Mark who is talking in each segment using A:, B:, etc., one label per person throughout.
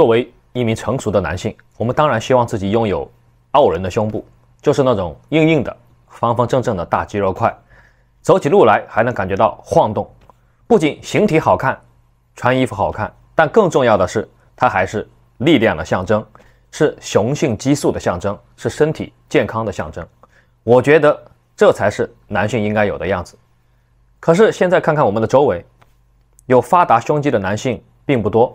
A: 作为一名成熟的男性，我们当然希望自己拥有傲人的胸部，就是那种硬硬的、方方正正的大肌肉块，走起路来还能感觉到晃动。不仅形体好看，穿衣服好看，但更重要的是，它还是力量的象征，是雄性激素的象征，是身体健康的象征。我觉得这才是男性应该有的样子。可是现在看看我们的周围，有发达胸肌的男性并不多。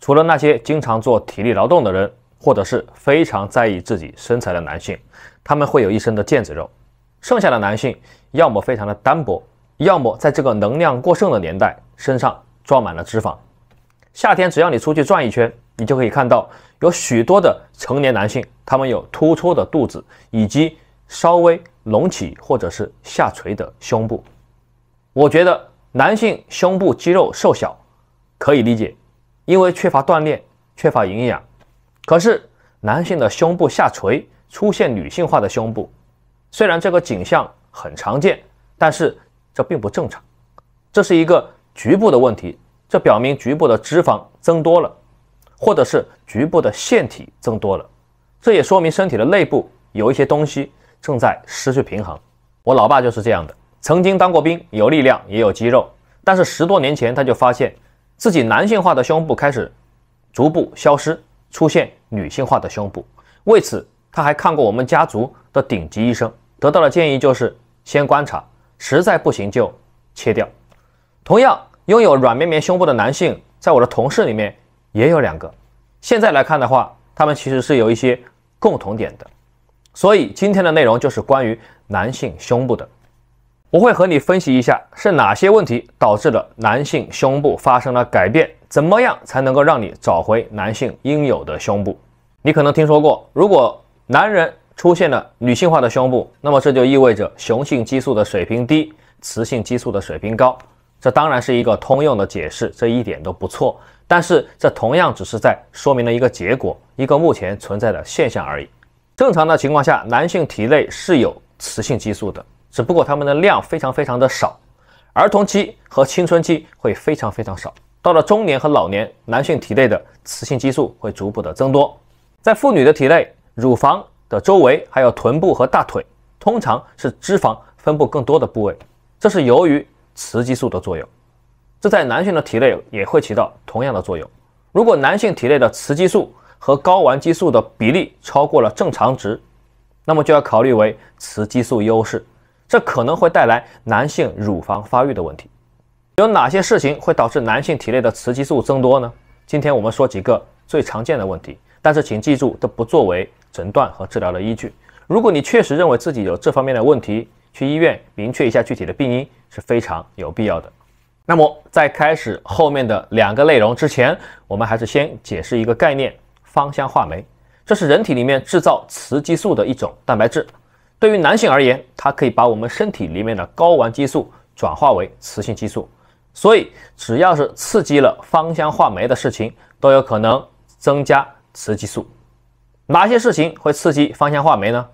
A: 除了那些经常做体力劳动的人，或者是非常在意自己身材的男性，他们会有一身的腱子肉。剩下的男性，要么非常的单薄，要么在这个能量过剩的年代，身上装满了脂肪。夏天只要你出去转一圈，你就可以看到有许多的成年男性，他们有突出的肚子，以及稍微隆起或者是下垂的胸部。我觉得男性胸部肌肉瘦小，可以理解。因为缺乏锻炼，缺乏营养，可是男性的胸部下垂，出现女性化的胸部。虽然这个景象很常见，但是这并不正常。这是一个局部的问题，这表明局部的脂肪增多了，或者是局部的腺体增多了。这也说明身体的内部有一些东西正在失去平衡。我老爸就是这样的，曾经当过兵，有力量，也有肌肉，但是十多年前他就发现。自己男性化的胸部开始逐步消失，出现女性化的胸部。为此，他还看过我们家族的顶级医生，得到的建议就是先观察，实在不行就切掉。同样拥有软绵绵胸部的男性，在我的同事里面也有两个。现在来看的话，他们其实是有一些共同点的。所以今天的内容就是关于男性胸部的。我会和你分析一下是哪些问题导致了男性胸部发生了改变，怎么样才能够让你找回男性应有的胸部？你可能听说过，如果男人出现了女性化的胸部，那么这就意味着雄性激素的水平低，雌性激素的水平高。这当然是一个通用的解释，这一点都不错。但是这同样只是在说明了一个结果，一个目前存在的现象而已。正常的情况下，男性体内是有雌性激素的。只不过它们的量非常非常的少，儿童期和青春期会非常非常少，到了中年和老年，男性体内的雌性激素会逐步的增多，在妇女的体内，乳房的周围还有臀部和大腿，通常是脂肪分布更多的部位，这是由于雌激素的作用，这在男性的体内也会起到同样的作用。如果男性体内的雌激素和睾丸激素的比例超过了正常值，那么就要考虑为雌激素优势。这可能会带来男性乳房发育的问题。有哪些事情会导致男性体内的雌激素增多呢？今天我们说几个最常见的问题，但是请记住，这不作为诊断和治疗的依据。如果你确实认为自己有这方面的问题，去医院明确一下具体的病因是非常有必要的。那么，在开始后面的两个内容之前，我们还是先解释一个概念：芳香化酶。这是人体里面制造雌激素的一种蛋白质。对于男性而言，它可以把我们身体里面的睾丸激素转化为雌性激素，所以只要是刺激了芳香化酶的事情，都有可能增加雌激素。哪些事情会刺激芳香化酶呢？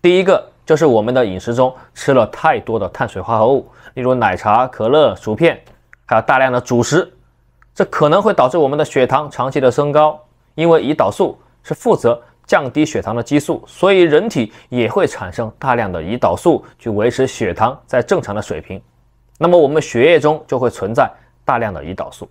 A: 第一个就是我们的饮食中吃了太多的碳水化合物，例如奶茶、可乐、薯片，还有大量的主食，这可能会导致我们的血糖长期的升高，因为胰岛素是负责。降低血糖的激素，所以人体也会产生大量的胰岛素去维持血糖在正常的水平。那么我们血液中就会存在大量的胰岛素。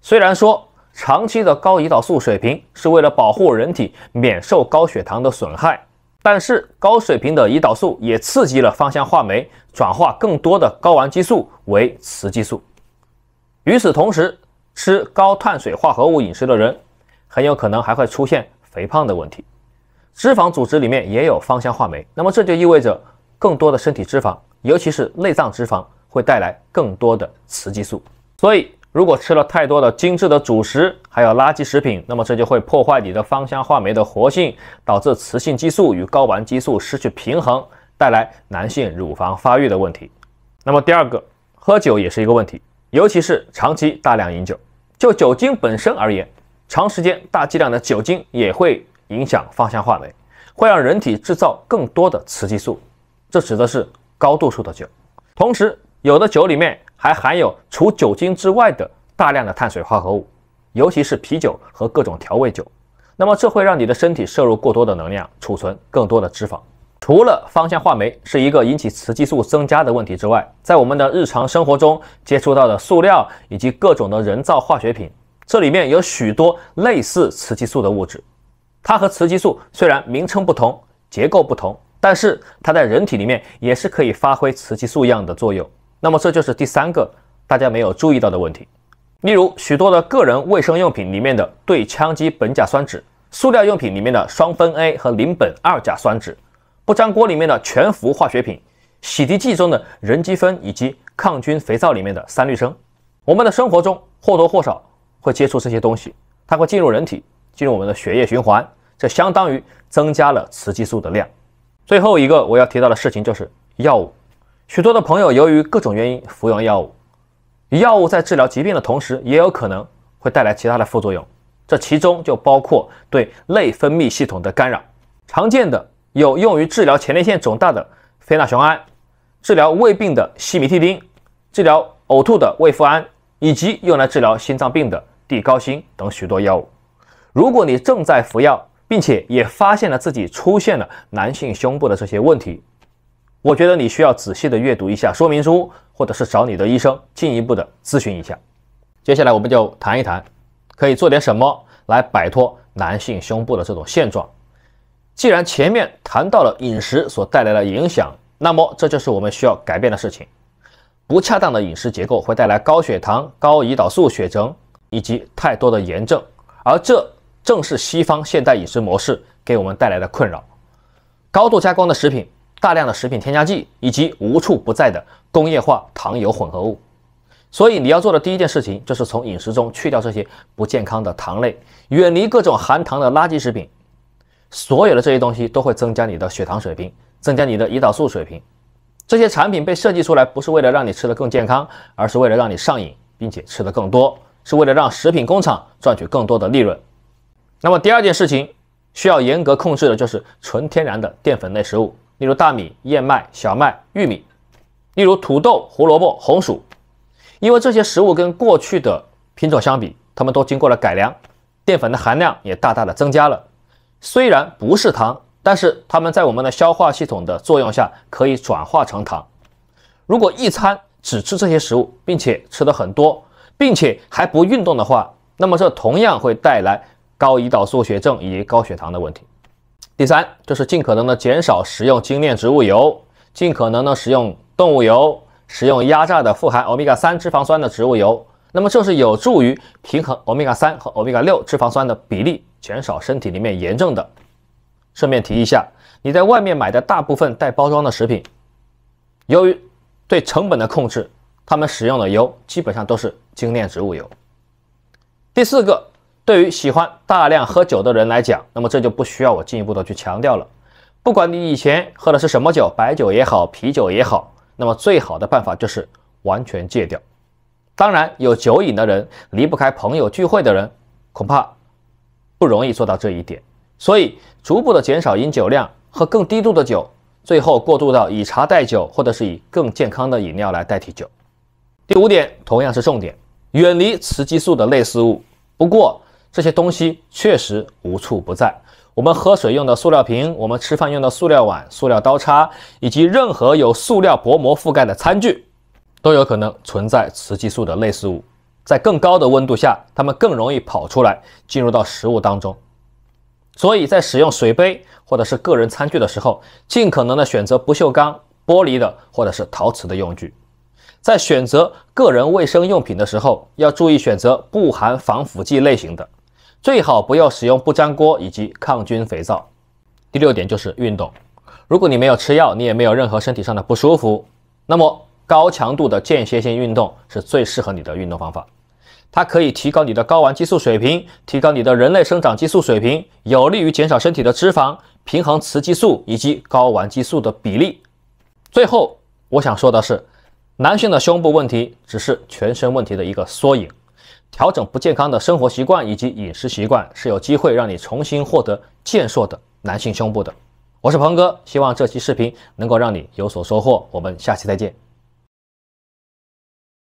A: 虽然说长期的高胰岛素水平是为了保护人体免受高血糖的损害，但是高水平的胰岛素也刺激了芳香化酶，转化更多的睾丸激素为雌激素。与此同时，吃高碳水化合物饮食的人，很有可能还会出现。肥胖的问题，脂肪组织里面也有芳香化酶，那么这就意味着更多的身体脂肪，尤其是内脏脂肪，会带来更多的雌激素。所以，如果吃了太多的精致的主食，还有垃圾食品，那么这就会破坏你的芳香化酶的活性，导致雌性激素与睾丸激素失去平衡，带来男性乳房发育的问题。那么第二个，喝酒也是一个问题，尤其是长期大量饮酒。就酒精本身而言。长时间大剂量的酒精也会影响芳香化酶，会让人体制造更多的雌激素。这指的是高度数的酒。同时，有的酒里面还含有除酒精之外的大量的碳水化合物，尤其是啤酒和各种调味酒。那么这会让你的身体摄入过多的能量，储存更多的脂肪。除了芳香化酶是一个引起雌激素增加的问题之外，在我们的日常生活中接触到的塑料以及各种的人造化学品。这里面有许多类似雌激素的物质，它和雌激素虽然名称不同，结构不同，但是它在人体里面也是可以发挥雌激素一样的作用。那么这就是第三个大家没有注意到的问题，例如许多的个人卫生用品里面的对羟基苯甲酸酯，塑料用品里面的双酚 A 和邻苯二甲酸酯，不粘锅里面的全氟化学品，洗涤剂中的人基酚以及抗菌肥皂里面的三氯生，我们的生活中或多或少。会接触这些东西，它会进入人体，进入我们的血液循环，这相当于增加了雌激素的量。最后一个我要提到的事情就是药物，许多的朋友由于各种原因服用药物，药物在治疗疾病的同时，也有可能会带来其他的副作用，这其中就包括对内分泌系统的干扰。常见的有用于治疗前列腺肿大的非那雄胺，治疗胃病的西米替丁，治疗呕吐的胃复安，以及用来治疗心脏病的。地高辛等许多药物。如果你正在服药，并且也发现了自己出现了男性胸部的这些问题，我觉得你需要仔细的阅读一下说明书，或者是找你的医生进一步的咨询一下。接下来我们就谈一谈，可以做点什么来摆脱男性胸部的这种现状。既然前面谈到了饮食所带来的影响，那么这就是我们需要改变的事情。不恰当的饮食结构会带来高血糖、高胰岛素血症。以及太多的炎症，而这正是西方现代饮食模式给我们带来的困扰。高度加工的食品、大量的食品添加剂以及无处不在的工业化糖油混合物。所以你要做的第一件事情就是从饮食中去掉这些不健康的糖类，远离各种含糖的垃圾食品。所有的这些东西都会增加你的血糖水平，增加你的胰岛素水平。这些产品被设计出来不是为了让你吃得更健康，而是为了让你上瘾，并且吃得更多。是为了让食品工厂赚取更多的利润。那么第二件事情需要严格控制的就是纯天然的淀粉类食物，例如大米、燕麦、小麦、玉米，例如土豆、胡萝卜、红薯，因为这些食物跟过去的品种相比，它们都经过了改良，淀粉的含量也大大的增加了。虽然不是糖，但是它们在我们的消化系统的作用下可以转化成糖。如果一餐只吃这些食物，并且吃的很多。并且还不运动的话，那么这同样会带来高胰岛素血症以及高血糖的问题。第三，就是尽可能的减少食用精炼植物油，尽可能的食用动物油，食用压榨的富含欧米伽三脂肪酸的植物油，那么这是有助于平衡欧米伽三和欧米伽六脂肪酸的比例，减少身体里面炎症的。顺便提一下，你在外面买的大部分带包装的食品，由于对成本的控制。他们使用的油基本上都是精炼植物油。第四个，对于喜欢大量喝酒的人来讲，那么这就不需要我进一步的去强调了。不管你以前喝的是什么酒，白酒也好，啤酒也好，那么最好的办法就是完全戒掉。当然，有酒瘾的人，离不开朋友聚会的人，恐怕不容易做到这一点。所以，逐步的减少饮酒量，喝更低度的酒，最后过渡到以茶代酒，或者是以更健康的饮料来代替酒。第五点同样是重点，远离雌激素的类似物。不过这些东西确实无处不在。我们喝水用的塑料瓶，我们吃饭用的塑料碗、塑料刀叉，以及任何有塑料薄膜覆盖的餐具，都有可能存在雌激素的类似物。在更高的温度下，它们更容易跑出来，进入到食物当中。所以在使用水杯或者是个人餐具的时候，尽可能的选择不锈钢、玻璃的或者是陶瓷的用具。在选择个人卫生用品的时候，要注意选择不含防腐剂类型的，最好不要使用不粘锅以及抗菌肥皂。第六点就是运动，如果你没有吃药，你也没有任何身体上的不舒服，那么高强度的间歇性运动是最适合你的运动方法。它可以提高你的睾丸激素水平，提高你的人类生长激素水平，有利于减少身体的脂肪，平衡雌激素以及睾丸激素的比例。最后，我想说的是。男性的胸部问题只是全身问题的一个缩影，调整不健康的生活习惯以及饮食习惯是有机会让你重新获得健硕的男性胸部的。我是鹏哥，希望这期视频能够让你有所收获，我们下期再见。